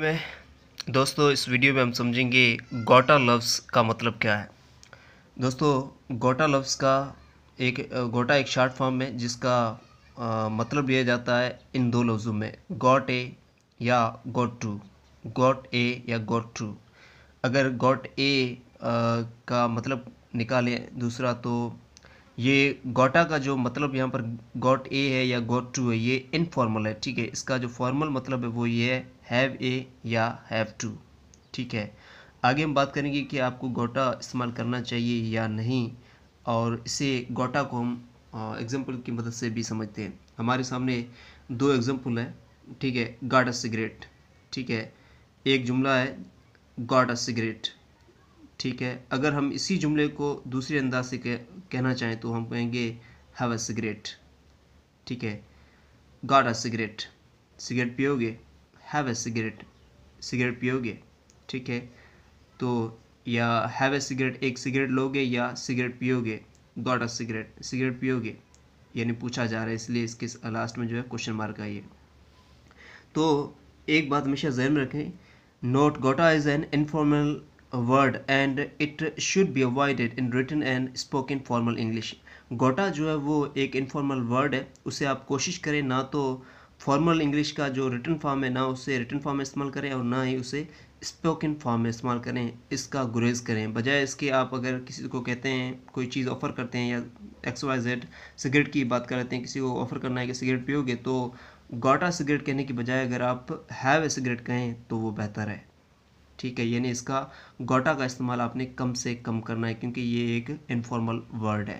में दोस्तों इस वीडियो में हम समझेंगे गोटा लव्स का मतलब क्या है दोस्तों गोटा लव्स का एक गोटा एक शार्ट फॉर्म है जिसका आ, मतलब लिया जाता है इन दो लफ्ज़ों में गॉट ए या गॉट टू गॉट ए या गॉट टू अगर गॉट ए का मतलब निकालें दूसरा तो ये गोटा का जो मतलब यहाँ पर गोट ए है या गोट टू है ये इनफॉर्मल है ठीक है इसका जो फॉर्मल मतलब है वो ये है हैव ए या हैव टू ठीक है आगे हम बात करेंगे कि आपको गोटा इस्तेमाल करना चाहिए या नहीं और इसे गोटा को हम एग्जाम्पल की मदद से भी समझते हैं हमारे सामने दो एग्जाम्पल हैं ठीक है गाटा सिगरेट ठीक है एक जुमला है गाटा सिगरेट ठीक है अगर हम इसी जुमले को दूसरे अंदाज से कह, कहना चाहें तो हम कहेंगे हैव अ सिगरेट ठीक है गॉड अ सिगरेट सिगरेट पियोगे हैव अ सिगरेट सिगरेट पियोगे ठीक है तो या हैव अ सिगरेट एक सिगरेट लोगे या सिगरेट पियोगे गॉड अ सिगरेट सिगरेट पियोगे यानी पूछा जा रहा है इसलिए इसके लास्ट में जो है क्वेश्चन मार्क आइए तो एक बात हमेशा जहन में रखें note gotta is an informal word and it should be avoided in written and spoken spoken English gotta जो है वो एक इनफॉर्मल वर्ड है उसे आप कोशिश करें ना तो फॉर्मल इंग्लिश का जो रिटन फॉर्म है ना उसे रिटन फॉर्म में इस्तेमाल करें और ना ही उसे स्पोकन फॉर्म में इस्तेमाल करें इसका गुरेज करें बजाय इसके आप अगर किसी को कहते हैं कोई चीज़ ऑफ़र करते हैं या एक्स वाई जेड सिगरेट की बात कर लेते हैं किसी को ऑफ़र करना है कि सिगरेट पियोगे तो गोटा सिगरेट कहने की बजाय अगर आप हैव ए सिगरेट कहें तो वो बेहतर है ठीक है यानी इसका गोटा का इस्तेमाल आपने कम से कम करना है क्योंकि ये एक इनफॉर्मल वर्ड है